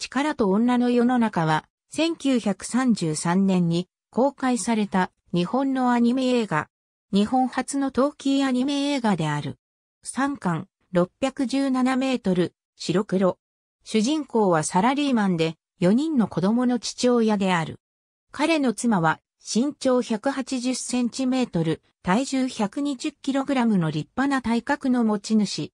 力と女の世の中は、1933年に公開された日本のアニメ映画。日本初のトーキーアニメ映画である。3巻、617メートル、白黒。主人公はサラリーマンで、4人の子供の父親である。彼の妻は、身長180センチメートル、体重120キログラムの立派な体格の持ち主。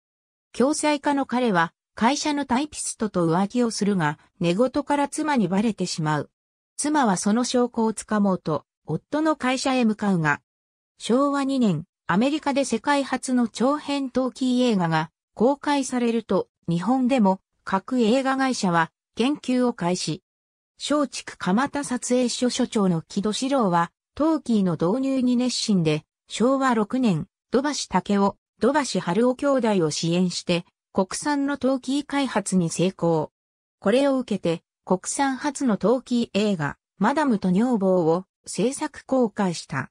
共済家の彼は、会社のタイピストと浮気をするが、寝言から妻にバレてしまう。妻はその証拠をつかもうと、夫の会社へ向かうが、昭和2年、アメリカで世界初の長編トーキー映画が公開されると、日本でも各映画会社は研究を開始。松竹蒲田撮影所所長の木戸史郎は、トーキーの導入に熱心で、昭和6年、土橋武夫、土橋春夫兄弟を支援して、国産の陶器開発に成功。これを受けて、国産初の陶器映画、マダムと女房を制作公開した。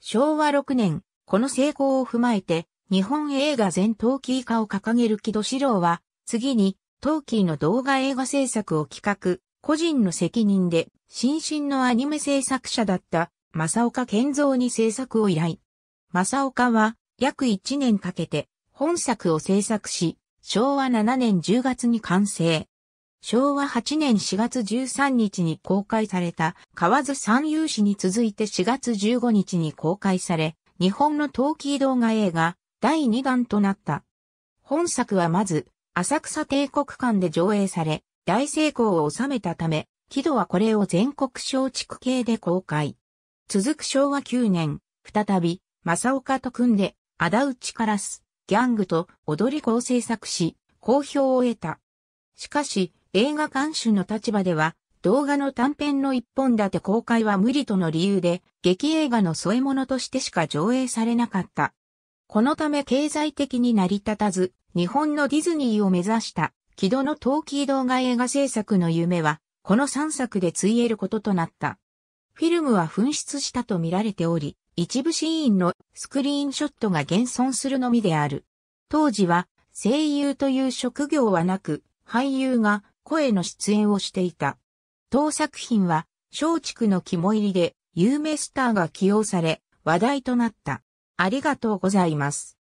昭和6年、この成功を踏まえて、日本映画全陶器化を掲げる木戸史郎は、次に、陶器の動画映画制作を企画、個人の責任で、新進のアニメ制作者だった、正岡健三に制作を依頼。正岡は、約1年かけて、本作を制作し、昭和7年10月に完成。昭和8年4月13日に公開された河津三遊誌に続いて4月15日に公開され、日本の陶器動画映画第2弾となった。本作はまず、浅草帝国館で上映され、大成功を収めたため、木戸はこれを全国小畜系で公開。続く昭和9年、再び、正岡と組んで、仇うちからす。ギャングと踊り子を制作し、好評を得た。しかし、映画監修の立場では、動画の短編の一本立て公開は無理との理由で、劇映画の添え物としてしか上映されなかった。このため経済的に成り立たず、日本のディズニーを目指した、木戸の陶器動画映画制作の夢は、この3作でついえることとなった。フィルムは紛失したと見られており、一部シーンのスクリーンショットが現存するのみである。当時は声優という職業はなく、俳優が声の出演をしていた。当作品は松竹の肝入りで有名スターが起用され話題となった。ありがとうございます。